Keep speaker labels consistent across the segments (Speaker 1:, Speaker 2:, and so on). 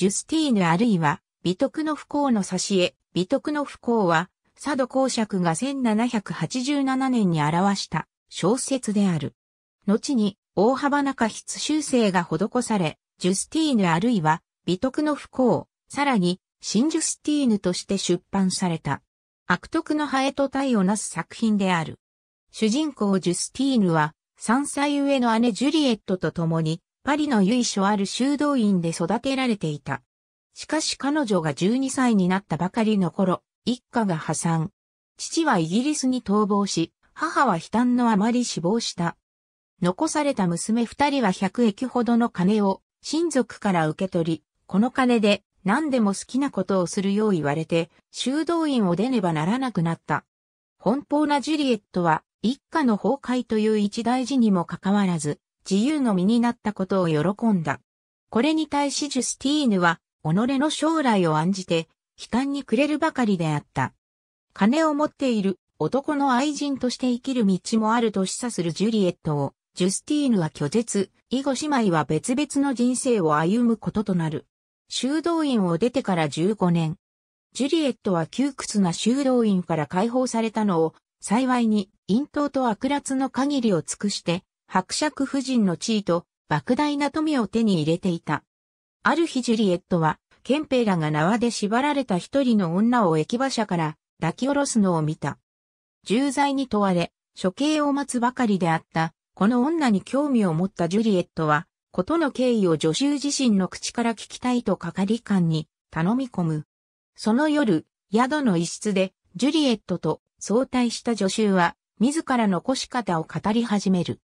Speaker 1: ジュスティーヌあるいは、美徳の不幸の挿絵、美徳の不幸は、佐渡公爵が1787年に表した小説である。後に、大幅な過失修正が施され、ジュスティーヌあるいは、美徳の不幸、さらに、新ジュスティーヌとして出版された。悪徳のハエと体をなす作品である。主人公ジュスティーヌは、3歳上の姉ジュリエットと共に、パリの由緒ある修道院で育てられていた。しかし彼女が12歳になったばかりの頃、一家が破産。父はイギリスに逃亡し、母は悲嘆のあまり死亡した。残された娘二人は100駅ほどの金を親族から受け取り、この金で何でも好きなことをするよう言われて、修道院を出ねばならなくなった。奔放なジュリエットは、一家の崩壊という一大事にもかかわらず、自由の身になったことを喜んだ。これに対しジュスティーヌは、己の将来を案じて、悲観に暮れるばかりであった。金を持っている男の愛人として生きる道もあると示唆するジュリエットを、ジュスティーヌは拒絶、以後姉妹は別々の人生を歩むこととなる。修道院を出てから15年。ジュリエットは窮屈な修道院から解放されたのを、幸いに、陰頭と悪辣の限りを尽くして、伯爵夫人の地位と莫大な富を手に入れていた。ある日ジュリエットは、憲兵らが縄で縛られた一人の女を駅馬車から抱き下ろすのを見た。重罪に問われ、処刑を待つばかりであった、この女に興味を持ったジュリエットは、ことの経緯を助手自身の口から聞きたいと係官に頼み込む。その夜、宿の一室で、ジュリエットと相対した助手は、自らの腰方を語り始める。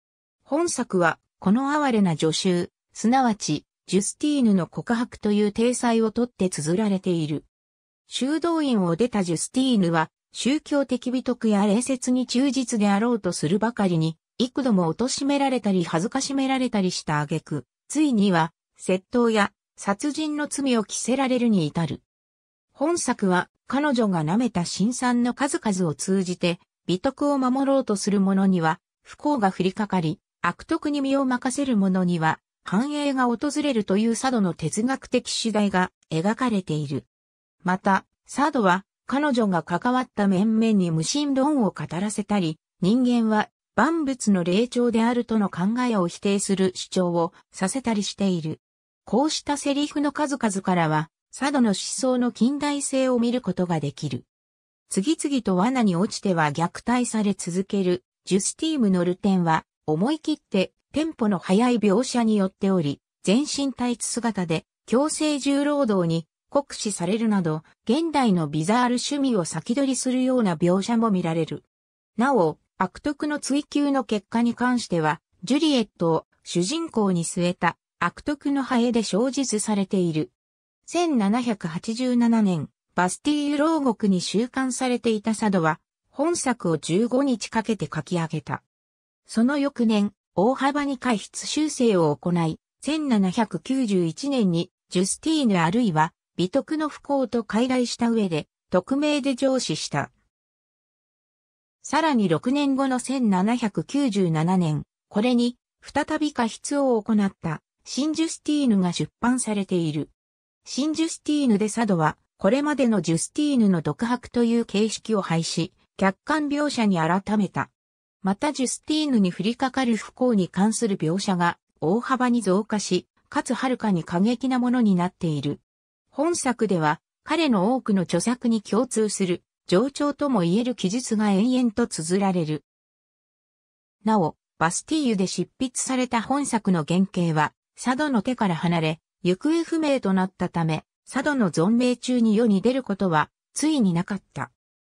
Speaker 1: 本作は、この哀れな助手、すなわち、ジュスティーヌの告白という体裁をとって綴られている。修道院を出たジュスティーヌは、宗教的美徳や礼節に忠実であろうとするばかりに、幾度も貶められたり恥ずかしめられたりした挙句、ついには、窃盗や殺人の罪を着せられるに至る。本作は、彼女が舐めた新産の数々を通じて、美徳を守ろうとする者には、不幸が降りかかり、悪徳に身を任せる者には、繁栄が訪れるという佐渡の哲学的主題が描かれている。また、佐渡は、彼女が関わった面々に無心論を語らせたり、人間は万物の霊長であるとの考えを否定する主張をさせたりしている。こうしたセリフの数々からは、佐渡の思想の近代性を見ることができる。次々と罠に落ちては虐待され続ける、ジュスティームのルテンは、思い切ってテンポの速い描写によっており、全身タイツ姿で強制重労働に酷使されるなど、現代のビザール趣味を先取りするような描写も見られる。なお、悪徳の追求の結果に関しては、ジュリエットを主人公に据えた悪徳のハエでじずされている。1787年、バスティーユ牢獄に収監されていたサドは、本作を15日かけて書き上げた。その翌年、大幅に改筆修正を行い、1791年にジュスティーヌあるいは美徳の不幸と傀儡した上で、匿名で上司した。さらに6年後の1797年、これに、再び過筆を行った、新ジュスティーヌが出版されている。新ジュスティーヌで佐渡は、これまでのジュスティーヌの独白という形式を廃止、客観描写に改めた。またジュスティーヌに降りかかる不幸に関する描写が大幅に増加し、かつはるかに過激なものになっている。本作では彼の多くの著作に共通する上長とも言える記述が延々と綴られる。なお、バスティーユで執筆された本作の原型は、佐渡の手から離れ、行方不明となったため、佐渡の存命中に世に出ることは、ついになかった。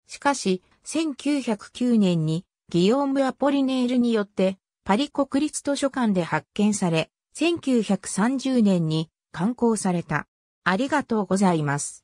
Speaker 1: しかし、1909年に、ギヨーム・アポリネールによって、パリ国立図書館で発見され、1930年に刊行された。ありがとうございます。